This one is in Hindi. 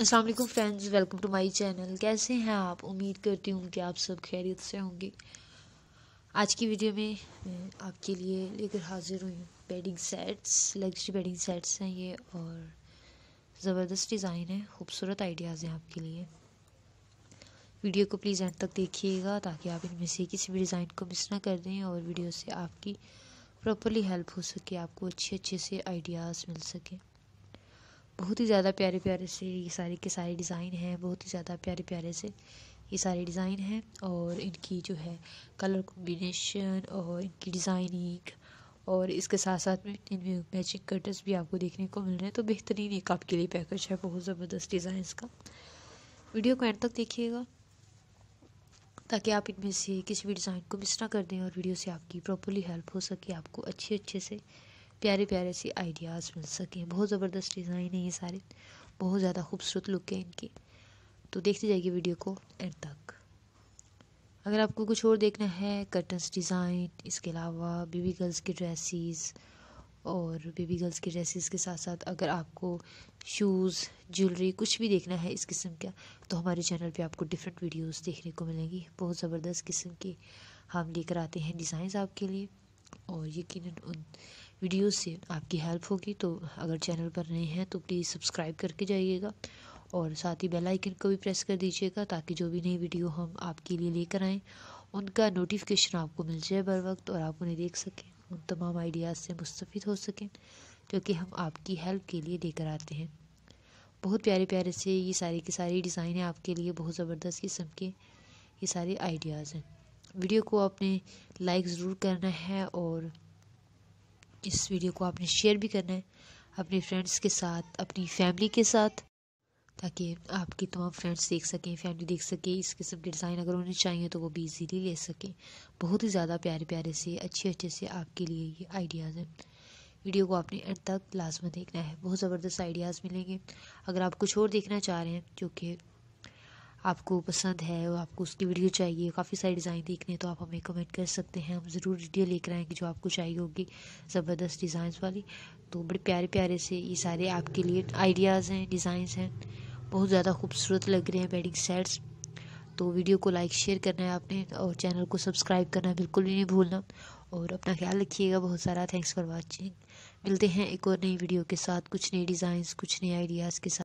Aslam friends welcome to my channel कैसे हैं आप उम्मीद करती हूँ कि आप सब खैरियत से होंगे आज की वीडियो में मैं आपके लिए लेकर हाजिर हुई हूँ bedding sets luxury bedding sets हैं ये और ज़बरदस्त डिज़ाइन है खूबसूरत आइडियाज़ हैं आपके लिए वीडियो को प्लीज़ एंड तक देखिएगा ताकि आप इनमें से किसी भी डिज़ाइन को मिस ना कर दें और वीडियो से आपकी प्रॉपरली हेल्प हो सके आपको अच्छे अच्छे से आइडियाज़ मिल सकें बहुत ही ज़्यादा प्यारे प्यारे से ये सारे के सारे डिज़ाइन हैं बहुत ही ज़्यादा प्यारे प्यारे से ये सारे डिज़ाइन हैं और इनकी जो है कलर कॉम्बिनेशन और इनकी डिज़ाइनिंग और इसके साथ साथ में इनमें मैचिंग कटर्स भी आपको देखने को मिल रहे हैं तो बेहतरीन एक आपके लिए पैकेज है बहुत ज़बरदस्त डिज़ाइन का वीडियो को एंड तक देखिएगा ताकि आप इनमें से किसी भी डिज़ाइन को मिस ना कर दें और वीडियो से आपकी प्रॉपरली हेल्प हो सके आपको अच्छे अच्छे से प्यारे प्यारे सी आइडियाज़ मिल सकें बहुत ज़बरदस्त डिज़ाइन है ये सारे बहुत ज़्यादा खूबसूरत लुक है इनकी तो देखते जाइए वीडियो को एंड तक अगर आपको कुछ और देखना है कर्टन्स डिज़ाइन इसके अलावा बेबी गर्ल्स की ड्रेसिस और बेबी गर्ल्स की ड्रेसिस के साथ साथ अगर आपको शूज़ ज्वेलरी कुछ भी देखना है इस किस्म का तो हमारे चैनल पे आपको डिफरेंट वीडियोस देखने को मिलेंगी बहुत ज़बरदस्त किस्म के हम लेकर आते हैं डिज़ाइंस आपके लिए और यकीन उन वीडियो से आपकी हेल्प होगी तो अगर चैनल पर नए हैं तो प्लीज़ सब्सक्राइब करके जाइएगा और साथ ही बेल आइकन को भी प्रेस कर दीजिएगा ताकि जो भी नई वीडियो हम आपके लिए लेकर आएँ उनका नोटिफिकेशन आपको मिल जाए बर वक्त और आप उन्हें देख सकें उन तमाम आइडियाज़ से मुस्तफ़ हो सकें जो कि हम आपकी हेल्प के लिए लेकर आते हैं बहुत प्यारे प्यारे से ये सारी की सारी डिज़ाइन है आपके लिए बहुत ज़बरदस्त किस्म के ये सारे आइडियाज़ हैं वीडियो को आपने लाइक ज़रूर करना है और इस वीडियो को आपने शेयर भी करना है अपने फ्रेंड्स के साथ अपनी फैमिली के साथ ताकि आपकी तमाम फ्रेंड्स देख सकें फैमिली देख सकें इस किस्म के डिज़ाइन अगर उन्हें चाहिए तो वो भी इजीली ले सकें बहुत ही ज़्यादा प्यारे प्यारे से अच्छे अच्छे से आपके लिए ये आइडियाज़ हैं वीडियो को आपने एंड तक लाजमा देखना है बहुत ज़बरदस्त आइडियाज़ मिलेंगे अगर आप कुछ और देखना चाह रहे हैं जो कि आपको पसंद है और आपको उसकी वीडियो चाहिए काफ़ी सारे डिज़ाइन देखने तो आप हमें कमेंट कर सकते हैं हम ज़रूर वीडियो लेकर आएंगे जो आपको चाहिए होगी ज़बरदस्त डिज़ाइंस वाली तो बड़े प्यारे प्यारे से ये सारे आपके लिए आइडियाज़ हैं डिज़ाइंस हैं बहुत ज़्यादा खूबसूरत लग रहे हैं वेडिंग सेट्स तो वीडियो को लाइक शेयर करना है आपने और चैनल को सब्सक्राइब करना बिल्कुल भी नहीं भूलना और अपना ख्याल रखिएगा बहुत सारा थैंक्स फॉर वॉचिंग मिलते हैं एक और नई वीडियो के साथ कुछ नए डिज़ाइंस कुछ नए आइडियाज़ के साथ